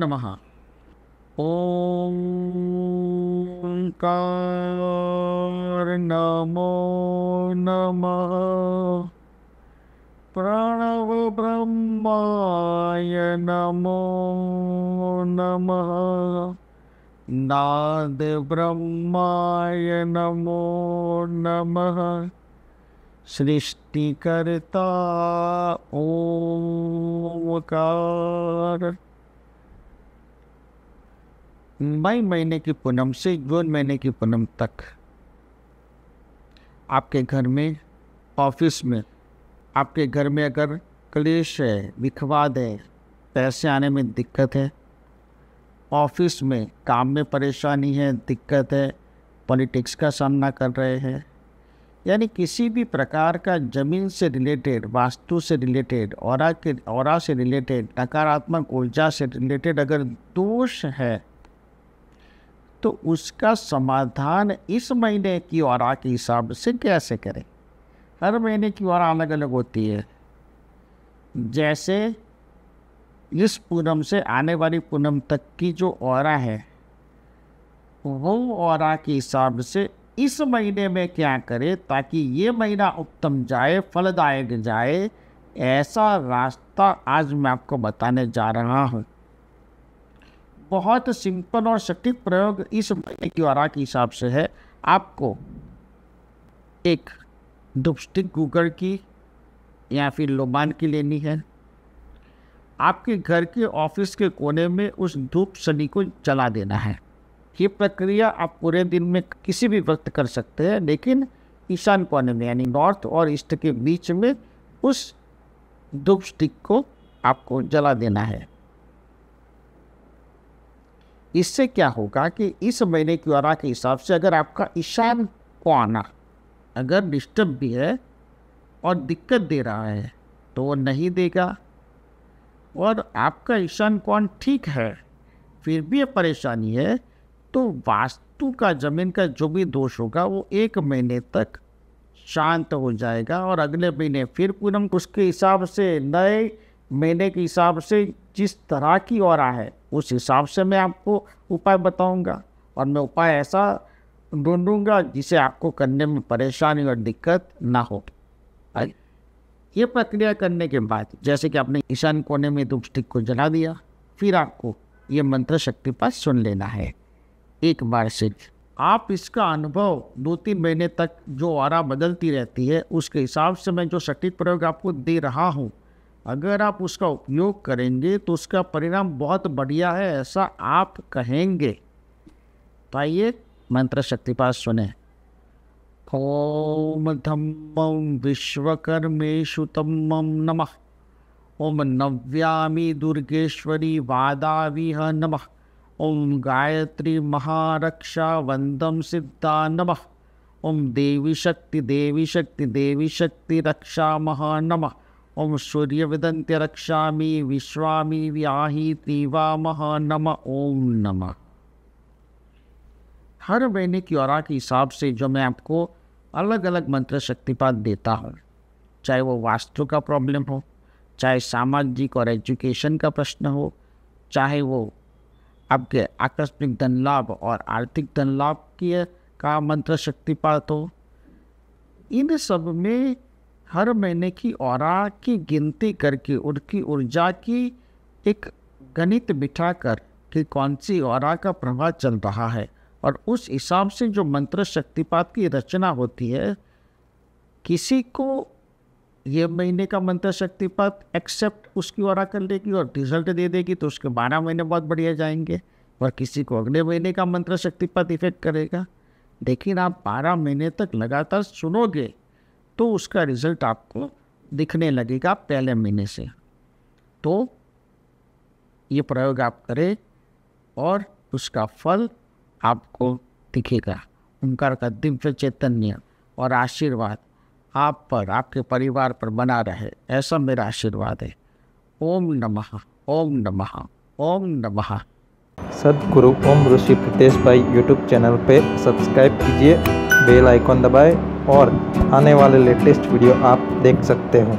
नमः ओंकार नमो नमः प्रणव ब्रह्माय नमो नमः नाद ब्रह्माय नमो नमः सृष्टिकर्ता ओमकार मई महीने की पूनम से जून महीने की पूनम तक आपके घर में ऑफिस में आपके घर में अगर क्लेश है विखवाद है पैसे आने में दिक्कत है ऑफिस में काम में परेशानी है दिक्कत है पॉलिटिक्स का सामना कर रहे हैं यानी किसी भी प्रकार का ज़मीन से रिलेटेड वास्तु से रिलेटेड और के और से रिलेटेड नकारात्मक ऊर्जा से रिलेटेड अगर दोष है तो उसका समाधान इस महीने की और के हिसाब से कैसे करें हर महीने की और अलग अलग होती है जैसे इस पूनम से आने वाली पूनम तक की जो और है वो और के हिसाब से इस महीने में क्या करें ताकि ये महीना उत्तम जाए फलदायक जाए ऐसा रास्ता आज मैं आपको बताने जा रहा हूँ बहुत सिंपल और सटीक प्रयोग इस महीने की वारा के हिसाब से है आपको एक डुपस्टिक कुकर की या फिर लोबान की लेनी है आपके घर के ऑफिस के कोने में उस धूप सनी को जला देना है ये प्रक्रिया आप पूरे दिन में किसी भी वक्त कर सकते हैं लेकिन ईशान कोने में यानी नॉर्थ और ईस्ट के बीच में उस धूप स्टिक को आपको जला देना है इससे क्या होगा कि इस महीने की वारा के हिसाब से अगर आपका ईशान को आना अगर डिस्टर्ब भी है और दिक्कत दे रहा है तो वो नहीं देगा और आपका ईशान कौन ठीक है फिर भी ये परेशानी है तो वास्तु का ज़मीन का जो भी दोष होगा वो एक महीने तक शांत हो जाएगा और अगले महीने फिर पूनम उसके हिसाब से नए महीने के हिसाब से जिस तरह की और है उस हिसाब से मैं आपको उपाय बताऊंगा और मैं उपाय ऐसा ढूंढूंगा जिसे आपको करने में परेशानी और दिक्कत ना हो ये प्रक्रिया करने के बाद जैसे कि आपने ईशान कोने में दुख स्टिक को जला दिया फिर आपको ये मंत्र शक्ति पास सुन लेना है एक बार से आप इसका अनुभव दो तीन महीने तक जो आरा बदलती रहती है उसके हिसाब से मैं जो सटीक प्रयोग आपको दे रहा हूँ अगर आप उसका उपयोग करेंगे तो उसका परिणाम बहुत बढ़िया है ऐसा आप कहेंगे तो आइए मंत्र शक्तिपात सुने ओम धम्म विश्वकर्मेशु तम नम ओम नव्यामी दुर्गेश्वरी वादाविह नम ओम गायत्री महारक्षा वंदम सिद्धा नम ओम देवी शक्ति देवी शक्ति देवी शक्ति रक्षा महा नमः ओम सूर्य विदंत्य रक्षामि विश्वामी व्याही तीवामह नम ओम नम हर महीने की और के हिसाब से जो मैं आपको अलग अलग मंत्र शक्तिपात देता हूँ चाहे वो वास्तु का प्रॉब्लम हो चाहे सामाजिक और एजुकेशन का प्रश्न हो चाहे वो आपके आकस्मिक धन लाभ और आर्थिक धन लाभ की का मंत्र शक्तिपात हो इन सब में हर महीने की और की गिनती करके उनकी ऊर्जा की एक गणित बिठाकर कि कौन सी और का प्रभाव चल रहा है और उस हिसाब से जो मंत्र शक्तिपात की रचना होती है किसी को ये महीने का मंत्र शक्तिपात एक्सेप्ट उसकी और कर लेगी और रिजल्ट दे देगी तो उसके बारह महीने बहुत बढ़िया जाएंगे और किसी को अगले महीने का मंत्र शक्तिपात इफेक्ट करेगा लेकिन आप बारह महीने तक लगातार सुनोगे तो उसका रिज़ल्ट आपको दिखने लगेगा पहले महीने से तो ये प्रयोग आप करें और उसका फल आपको दिखेगा उनका का दिव्य चैतन्य और आशीर्वाद आप पर आपके परिवार पर बना रहे ऐसा मेरा आशीर्वाद है ओम नमः ओम नमः ओम नमः सदगुरु ओम ऋषि प्रतेश भाई यूट्यूब चैनल पे सब्सक्राइब कीजिए बेल आइकॉन दबाएं और आने वाले लेटेस्ट वीडियो आप देख सकते हो